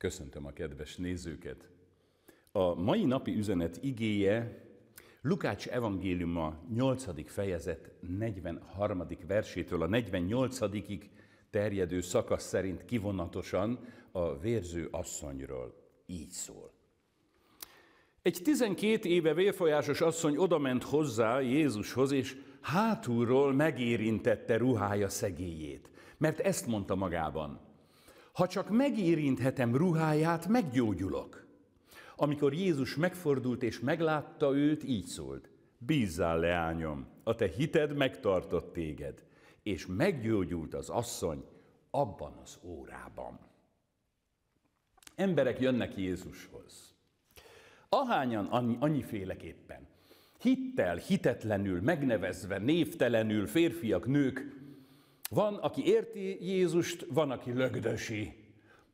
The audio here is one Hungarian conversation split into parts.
Köszöntöm a kedves nézőket! A mai napi üzenet igéje Lukács evangéliuma 8. fejezet 43. versétől a 48 terjedő szakasz szerint kivonatosan a vérző asszonyról. Így szól. Egy 12 éve vérfolyásos asszony odament hozzá Jézushoz, és hátulról megérintette ruhája szegélyét, mert ezt mondta magában – ha csak megérinthetem ruháját, meggyógyulok. Amikor Jézus megfordult és meglátta őt, így szólt. Bízzál, leányom, a te hited megtartott téged. És meggyógyult az asszony abban az órában. Emberek jönnek Jézushoz. Ahányan annyi, annyiféleképpen. Hittel, hitetlenül, megnevezve, névtelenül, férfiak, nők, van, aki érti Jézust, van, aki lögdösi.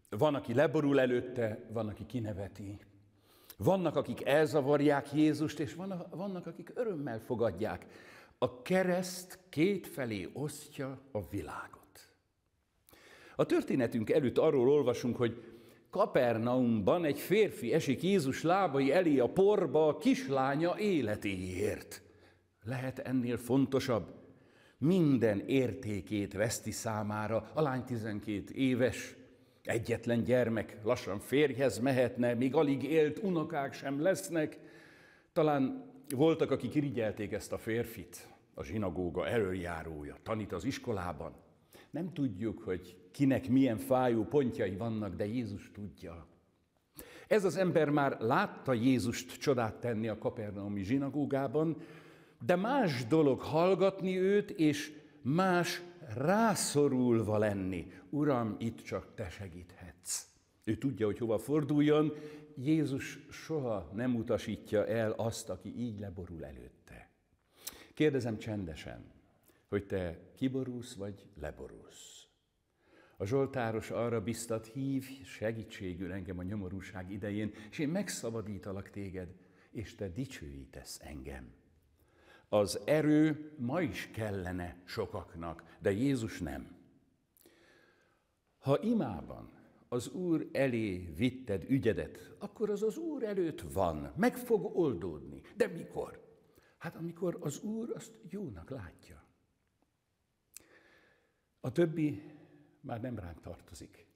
Van, aki leborul előtte, van, aki kineveti. Vannak, akik elzavarják Jézust, és vannak, akik örömmel fogadják. A kereszt kétfelé osztja a világot. A történetünk előtt arról olvasunk, hogy Kapernaumban egy férfi esik Jézus lábai elé a porba a kislánya életéért. Lehet ennél fontosabb? minden értékét veszti számára, a lány 12 éves, egyetlen gyermek lassan férjhez mehetne, még alig élt unokák sem lesznek. Talán voltak, akik irigyelték ezt a férfit, a zsinagóga előjárója, tanít az iskolában. Nem tudjuk, hogy kinek milyen fájó pontjai vannak, de Jézus tudja. Ez az ember már látta Jézust csodát tenni a kapernaumi zsinagógában, de más dolog hallgatni őt, és más rászorulva lenni. Uram, itt csak te segíthetsz. Ő tudja, hogy hova forduljon. Jézus soha nem utasítja el azt, aki így leborul előtte. Kérdezem csendesen, hogy te kiborulsz vagy leborulsz. A Zsoltáros arra biztat, hív segítségül engem a nyomorúság idején, és én megszabadítalak téged, és te dicsőítesz engem. Az erő ma is kellene sokaknak, de Jézus nem. Ha imában az Úr elé vitted ügyedet, akkor az az Úr előtt van, meg fog oldódni. De mikor? Hát amikor az Úr azt jónak látja. A többi már nem ránk tartozik.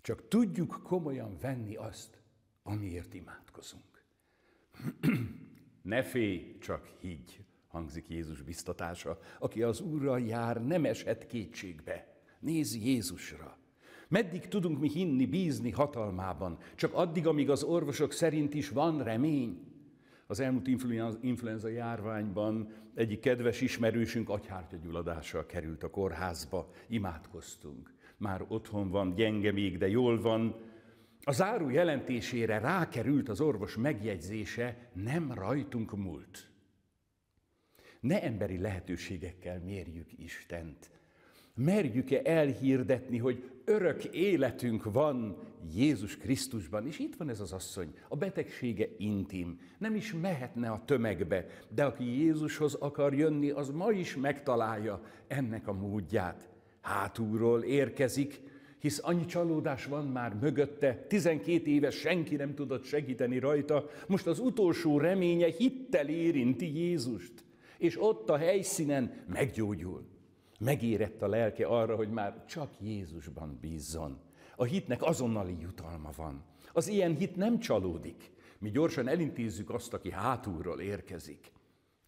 Csak tudjuk komolyan venni azt, amiért imádkozunk. ne félj, csak higgy hangzik Jézus biztatása. Aki az Úrral jár, nem eshet kétségbe. Nézz Jézusra. Meddig tudunk mi hinni, bízni hatalmában? Csak addig, amíg az orvosok szerint is van remény. Az elmúlt influenza járványban egyik kedves ismerősünk agyhártyagyuladással került a kórházba. Imádkoztunk. Már otthon van, gyenge még, de jól van. A záró jelentésére rákerült az orvos megjegyzése, nem rajtunk múlt ne emberi lehetőségekkel mérjük Istent. Merjük-e elhirdetni, hogy örök életünk van Jézus Krisztusban? És itt van ez az asszony, a betegsége intim, nem is mehetne a tömegbe, de aki Jézushoz akar jönni, az ma is megtalálja ennek a módját. Hátulról érkezik, hisz annyi csalódás van már mögötte, 12 éves senki nem tudott segíteni rajta, most az utolsó reménye hittel érinti Jézust. És ott a helyszínen meggyógyul. Megérett a lelke arra, hogy már csak Jézusban bízzon. A hitnek azonnali jutalma van. Az ilyen hit nem csalódik. Mi gyorsan elintézzük azt, aki hátulról érkezik.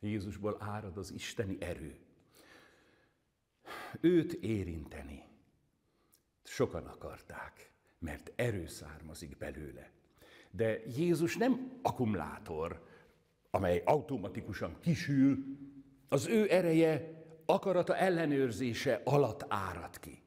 Jézusból árad az isteni erő. Őt érinteni. Sokan akarták, mert erő származik belőle. De Jézus nem akkumulátor, amely automatikusan kisül, az ő ereje akarata ellenőrzése alatt árad ki.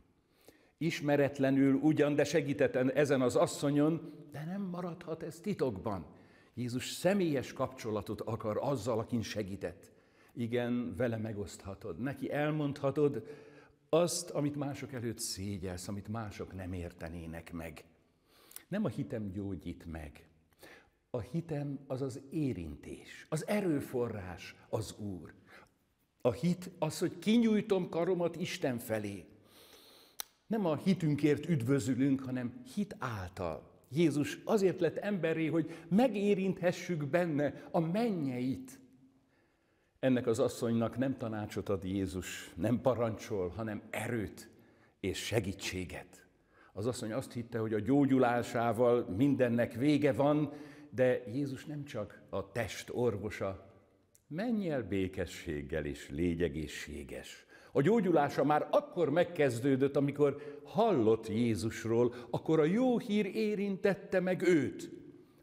Ismeretlenül ugyan, de segíteten ezen az asszonyon, de nem maradhat ez titokban. Jézus személyes kapcsolatot akar azzal, akin segített. Igen, vele megoszthatod, neki elmondhatod azt, amit mások előtt szégyelsz, amit mások nem értenének meg. Nem a hitem gyógyít meg. A hitem az az érintés, az erőforrás az Úr. A hit az, hogy kinyújtom karomat Isten felé. Nem a hitünkért üdvözülünk, hanem hit által. Jézus azért lett emberré, hogy megérinthessük benne a mennyeit. Ennek az asszonynak nem tanácsot ad Jézus, nem parancsol, hanem erőt és segítséget. Az asszony azt hitte, hogy a gyógyulásával mindennek vége van, de Jézus nem csak a test orvosa, menj el békességgel és légy egészséges. A gyógyulása már akkor megkezdődött, amikor hallott Jézusról, akkor a jó hír érintette meg őt.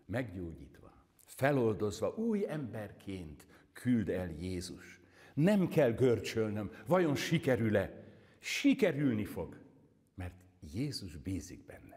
Meggyógyítva, feloldozva, új emberként küld el Jézus. Nem kell görcsölnöm, vajon sikerül-e? Sikerülni fog, mert Jézus bízik benne.